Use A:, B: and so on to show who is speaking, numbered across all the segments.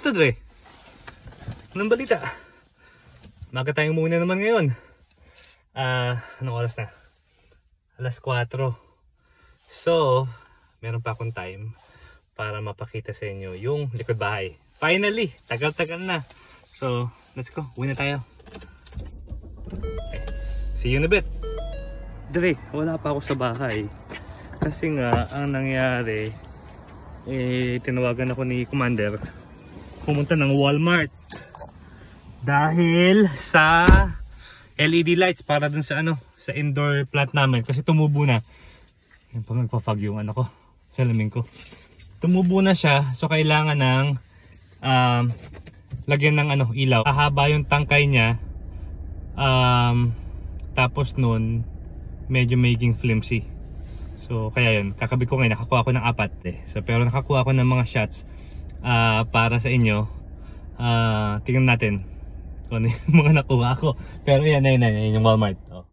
A: Kumusta dre? Anong balita? Maga tayong muna naman ngayon. Ah, uh, anong oras na? Alas 4. So, meron pa akong time para mapakita sa inyo yung likod bahay. Finally, tagal-tagal na. So, let's go. Uwi na tayo. See you in a bit. Dre, wala pa ako sa bahay. Kasi nga, ang nangyari, eh, tinawagan ako ni Commander pumunta ng Walmart. Dahil sa LED lights para dun sa ano, sa indoor plant namin. Kasi tumubo na. yung pag nagpa-fog yung ano ko, salamin ko. Tumubo na siya, so kailangan ng um, lagyan ng ano, ilaw. Ahaba yung tangkay niya. Um, tapos nun, medyo making flimsy. So kaya yun, kakabit ko ngayon, nakakuha ko ng apat eh. So pero nakakuha ko ng mga shots uh, para sa inyo uh, tingnan natin kung ano yung mga nakuha ko pero yan yan yan, yan yung Walmart oh.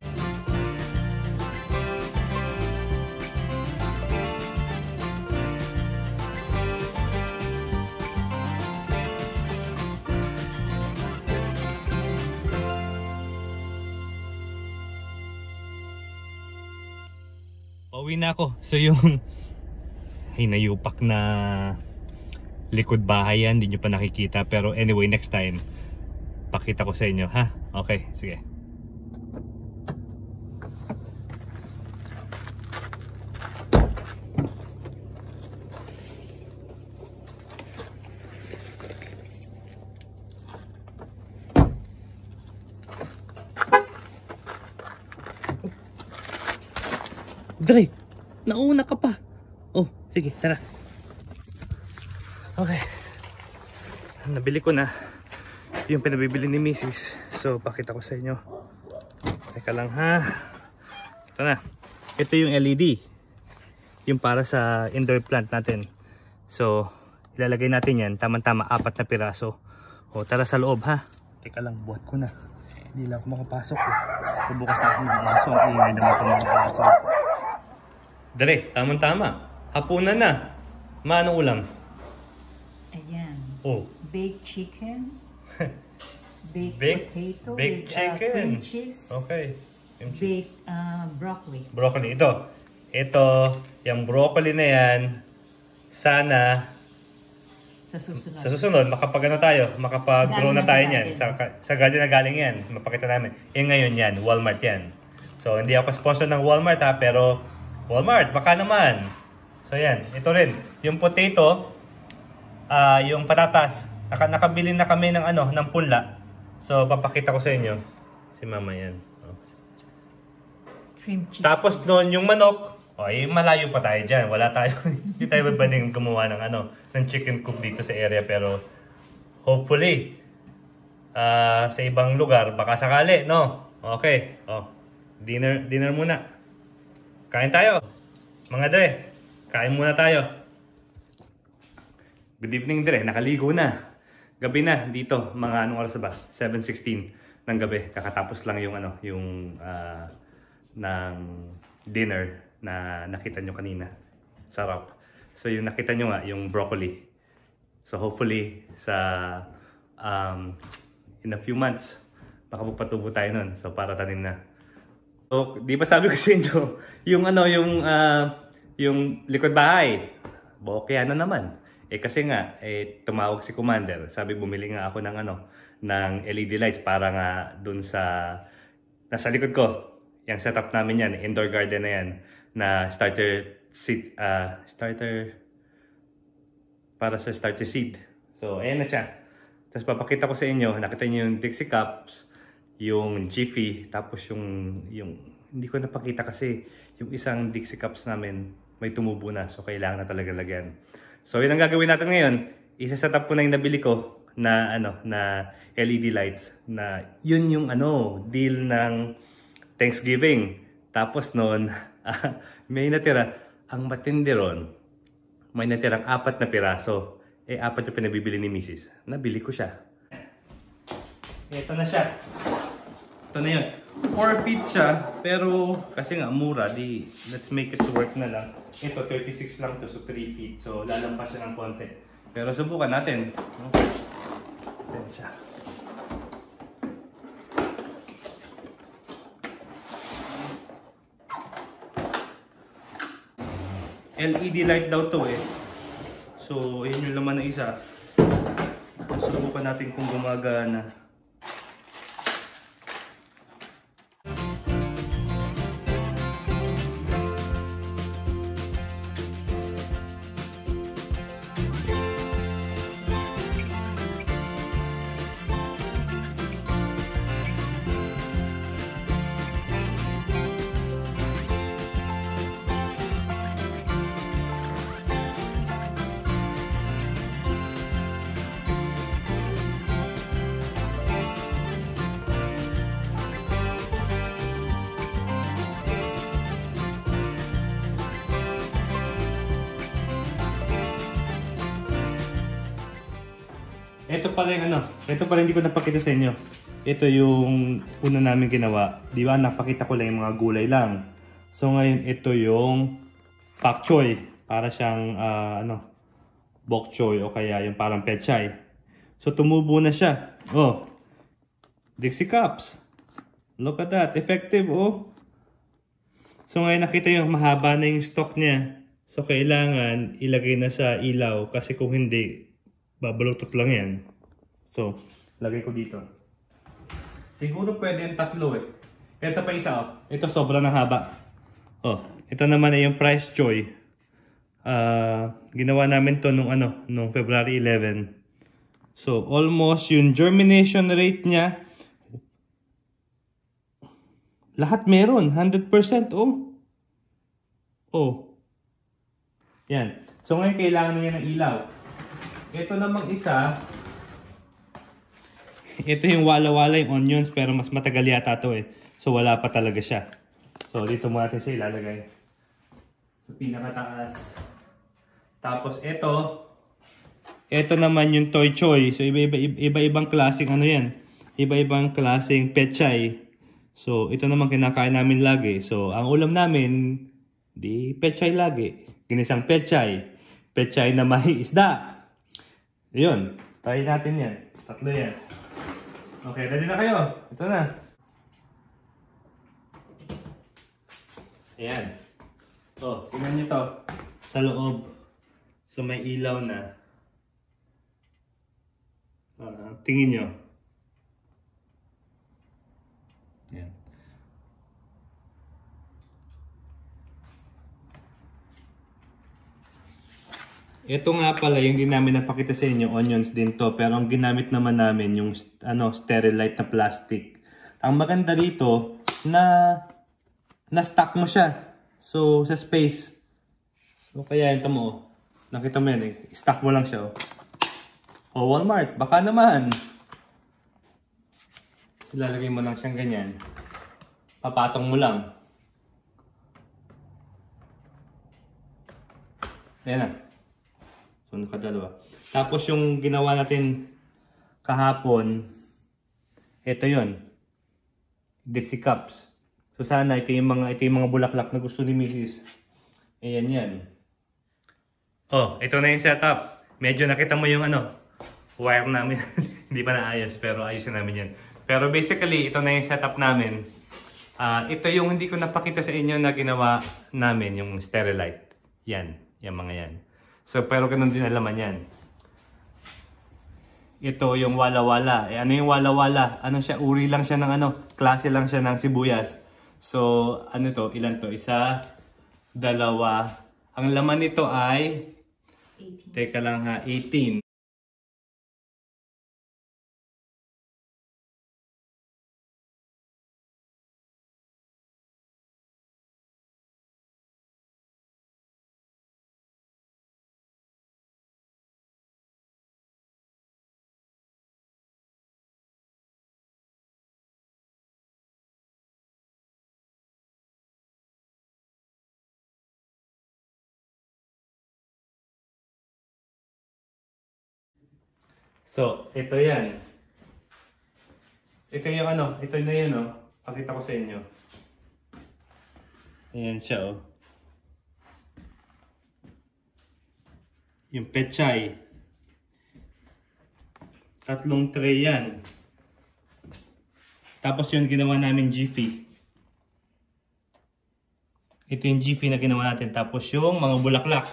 A: Pauwi na ako. So yung hinayupak na likod bahay yan, hindi nyo pa nakikita. Pero anyway, next time, pakita ko sa inyo ha. Okay, sige. Dre, nauna ka pa. Oh, sige, tara. Okay. Nabili ko na yung pinabibili ni Mrs. So, pakita ko sa inyo. Teka lang ha. Ito na. Ito yung LED. Yung para sa indoor plant natin. So, ilalagay natin yan. Tama-tama, apat na piraso. O, tara sa loob ha. Teka lang, buhat ko na. Hindi lang ako makapasok. Eh. Bukas na ako makapasok. Ang ingay naman ito makapasok. Dali, tamang-tama. Hapunan na. Manong ulam. Oh. Baked
B: chicken. baked, baked potato.
A: Baked with, uh, chicken. Uh, cream cheese. Okay. Cream cheese. Baked
B: uh, broccoli. Broccoli.
A: Ito. Ito, yung broccoli na yan, sana sa susunod, sa susunod makapag tayo, makapag-grow na tayo niyan. Sa, sa garden na galing yan, mapakita namin. Eh ngayon yan, Walmart yan. So hindi ako sponsor ng Walmart ha, pero Walmart, baka naman. So yan, ito rin. Yung potato, uh, yung patatas. Naka, nakabili na kami ng ano, ng punla. So papakita ko sa inyo. Si mama yan. Oh. Cream cheese. Tapos noon yung manok. O oh, ay malayo pa tayo diyan. Wala tayo. Hindi tayo babaling gumawa ng ano, ng chicken coop dito sa area. Pero hopefully, uh, sa ibang lugar, baka sakali, no? Okay. Oh, dinner, dinner muna. Kain tayo. Mga dre, kain muna tayo. Good evening dire, nakaligo na. Gabi na dito, mga anong oras ba? 7:16 ng gabi. Kakatapos lang yung ano, yung uh, ng dinner na nakita nyo kanina. Sarap. So yung nakita nyo nga, yung broccoli. So hopefully sa um, in a few months, baka magpatubo tayo nun. So para tanim na. So, di ba sabi ko sa inyo, yung ano, yung, uh, yung likod bahay, boke na naman. Eh kasi nga, eh, tumawag si Commander. Sabi bumili nga ako ng ano, ng LED lights para nga dun sa, nasa likod ko. Yung setup namin yan, indoor garden na yan, na starter seed, uh, ah, starter, para sa starter seed. So, ayan na siya. Tapos papakita ko sa inyo, nakita niyo yung Dixie Cups, yung Jiffy, tapos yung, yung, hindi ko napakita kasi yung isang Dixie Cups namin may tumubo na so kailangan na talaga lagyan. So yun ang gagawin natin ngayon. Isa-set up ko na yung nabili ko na ano na LED lights na yun yung ano deal ng Thanksgiving. Tapos noon ah, may natira ang matindi May natirang apat na piraso. Eh apat yung pinabibili ni Mrs. Nabili ko siya. Ito na siya. Ito na yun. 4 feet siya. Pero kasi nga mura. Di, let's make it work na lang. Ito, 36 lang to, so 3 feet. So, lalampas siya ng konti. Pero subukan natin. Ayan siya. LED light daw to eh. So, yun yung laman na isa. Subukan natin kung gumagana. ito pala yung ano, ito pala hindi ko napakita sa inyo. Ito yung una namin ginawa. Di ba, napakita ko lang yung mga gulay lang. So ngayon, ito yung pak choy. Para siyang, uh, ano, bok choy o kaya yung parang pechay. So tumubo na siya. Oh, Dixie Cups. Look at that. Effective, oh. So ngayon nakita yung mahaba na yung stock niya. So kailangan ilagay na sa ilaw kasi kung hindi babalutot lang yan. So, lagay ko dito. Siguro pwede yung tatlo eh. Ito pa isa oh. Ito sobra ng haba. Oh, ito naman ay yung price joy. Uh, ginawa namin to nung ano, nung February 11. So, almost yung germination rate niya lahat meron, 100% oh. Oh. Yan. So ngayon kailangan niya ng ilaw. Ito namang isa. Ito yung wala-wala yung onions pero mas matagal yata to eh. So wala pa talaga siya. So dito mo natin siya ilalagay. Sa pinakataas. Tapos ito. Ito naman yung toy choy. So iba-ibang iba, iba, iba klaseng ano yan. Iba-ibang klaseng pechay. So ito naman kinakain namin lagi. So ang ulam namin, di pechay lagi. Ginisang pechay. Pechay na may isda. Yun. Try natin yan. Tatlo yan. Okay, ready na kayo. Ito na. Ayan. Oh, tingnan nyo to. Sa loob. So may ilaw na. Uh, tingin nyo. Ito nga pala yung hindi namin napakita sa inyo, onions din to. Pero ang ginamit naman namin yung ano, sterilite na plastic. Ang maganda dito na na-stack mo siya. So, sa space. So, kaya ito oh. mo. Nakita mo yan eh. Stack mo lang siya. Oh. O oh, Walmart, baka naman. Silalagay mo lang siyang ganyan. Papatong mo lang. Ayan na. So, nakadalawa. Tapos yung ginawa natin kahapon, ito yon Dixie Cups. So, sana ito yung mga, ito yung mga bulaklak na gusto ni Mrs. Ayan yan. Oh, ito na yung setup. Medyo nakita mo yung ano, wire namin. Hindi pa naayos, pero ayusin namin yan. Pero basically, ito na yung setup namin. Uh, ito yung hindi ko napakita sa inyo na ginawa namin, yung sterilite. Yan, yung mga yan. So, pero ganun din alaman yan. Ito yung wala-wala. Eh, ano yung wala-wala? Ano siya? Uri lang siya ng ano? Klase lang siya ng sibuyas. So, ano to? Ilan to? Isa, dalawa. Ang laman nito ay, 18. teka lang ha, 18. So, ito yan. Ito yung ano, ito na yun oh. Pakita ko sa inyo. Ayan siya oh. Yung pechay. Tatlong tray yan. Tapos yung ginawa namin jiffy. E. Ito yung jiffy e na ginawa natin. Tapos yung mga bulaklak.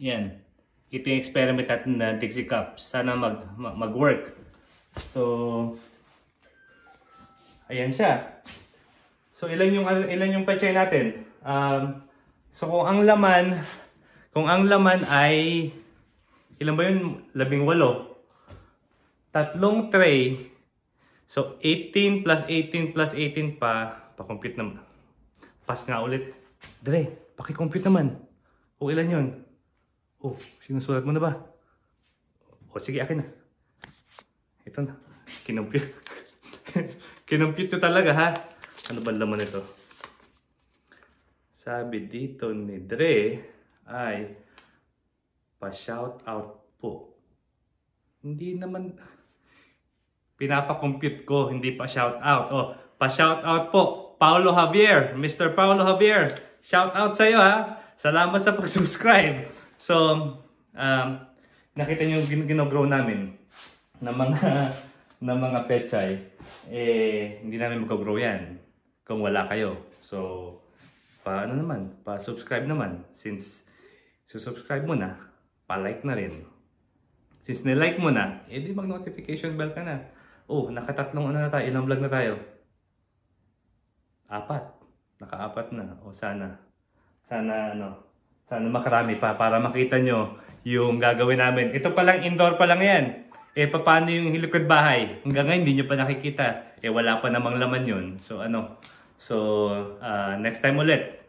A: Yan ito yung experiment natin na Dixie Cup. Sana mag, mag-work. So, ayan siya. So, ilan yung, ilan yung pechay natin? Um, so, kung ang laman, kung ang laman ay, ilan ba yun? Labing walo. Tatlong tray. So, 18 plus 18 plus 18 pa. Pa-compute naman. Pass nga ulit. Dre, paki-compute naman. Kung ilan yun? Oh, sinusulat mo na ba? O oh, sige, akin na. Ito na. Kinompute. Kinompute talaga ha. Ano ba laman nito? Sabi dito ni Dre ay pa-shout out po. Hindi naman pinapa-compute ko, hindi pa shout out. Oh, pa-shout out po. Paolo Javier, Mr. Paolo Javier. Shout out sa iyo ha. Salamat sa pag-subscribe. So, um, nakita niyo yung ginogrow namin ng mga ng mga pechay. Eh, hindi namin mag-grow yan kung wala kayo. So, paano naman, pa subscribe naman since susubscribe mo na, pa-like na rin. Since nilike mo na, eh di mag-notification bell ka na. Oh, nakatatlong ano na tayo, ilang vlog na tayo? Apat. Nakaapat na. O sana, sana ano, sana makarami pa para makita nyo yung gagawin namin. Ito palang indoor pa lang yan. Eh paano yung hilikod bahay? Hanggang ngayon hindi nyo pa nakikita. Eh wala pa namang laman yun. So ano. So uh, next time ulit.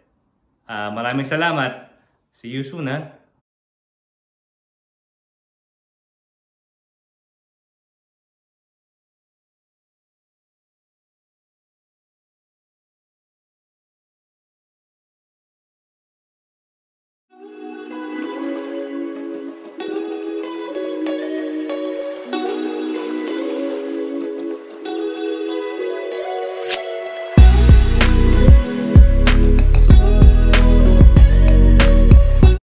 A: Uh, maraming salamat. See you soon ha.